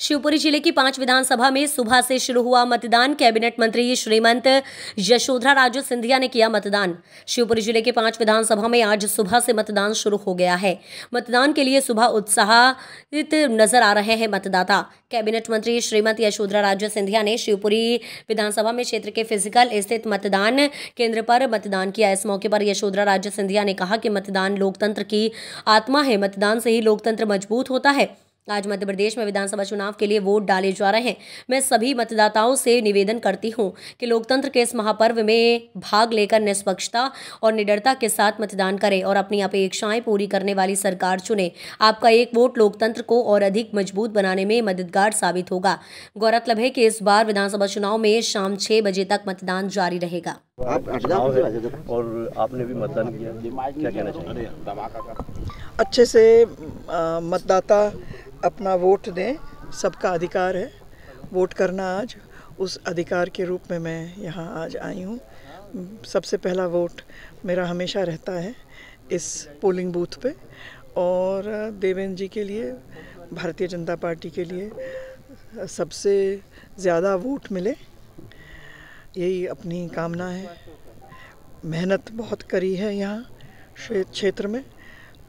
शिवपुरी जिले की पांच विधानसभा में सुबह से शुरू हुआ मतदान कैबिनेट मंत्री श्रीमंत यशोधरा राजू सिंधिया ने किया मतदान शिवपुरी जिले के पांच विधानसभा में आज सुबह से मतदान शुरू हो गया है मतदान के लिए सुबह उत्साहित नजर आ रहे हैं मतदाता कैबिनेट मंत्री श्रीमंत यशोधरा राजू सिंधिया ने शिवपुरी विधानसभा में क्षेत्र के फिजिकल स्थित मतदान केंद्र पर मतदान किया इस मौके पर यशोधरा राजू सिंधिया ने कहा कि मतदान लोकतंत्र की आत्मा है मतदान से ही लोकतंत्र मजबूत होता है आज मध्य प्रदेश में विधानसभा चुनाव के लिए वोट डाले जा रहे हैं मैं सभी मतदाताओं से निवेदन करती हूं कि लोकतंत्र के इस महापर्व में भाग लेकर निष्पक्षता और निडरता के साथ मतदान करें और अपनी अपेक्षाएं पूरी करने वाली सरकार चुने आपका एक वोट लोकतंत्र को और अधिक मजबूत बनाने में मददगार साबित होगा गौरतलब है कि इस बार विधानसभा चुनाव में शाम छह बजे तक मतदान जारी रहेगा और आपने भी मतदान किया अच्छे से मतदाता अपना वोट दें सबका अधिकार है वोट करना आज उस अधिकार के रूप में मैं यहाँ आज आई हूँ सबसे पहला वोट मेरा हमेशा रहता है इस पोलिंग बूथ पे और देवेंद्र जी के लिए भारतीय जनता पार्टी के लिए सबसे ज़्यादा वोट मिले यही अपनी कामना है मेहनत बहुत करी है यहाँ क्षेत्र में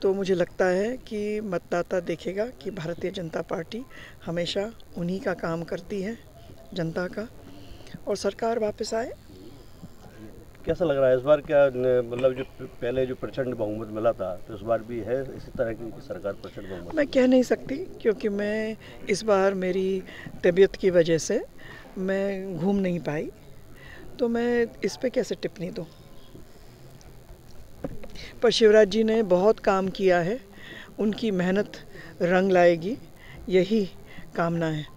तो मुझे लगता है कि मतदाता देखेगा कि भारतीय जनता पार्टी हमेशा उन्हीं का काम करती है जनता का और सरकार वापस आए कैसा लग रहा है इस बार क्या मतलब जो पहले जो प्रचंड बहुमत मिला था तो इस बार भी है इसी तरह की सरकार प्रचंड बहुमत मैं कह नहीं सकती क्योंकि मैं इस बार मेरी तबीयत की वजह से मैं घूम नहीं पाई तो मैं इस पर कैसे टिप्पणी दूँ पर शिवराज जी ने बहुत काम किया है उनकी मेहनत रंग लाएगी यही कामना है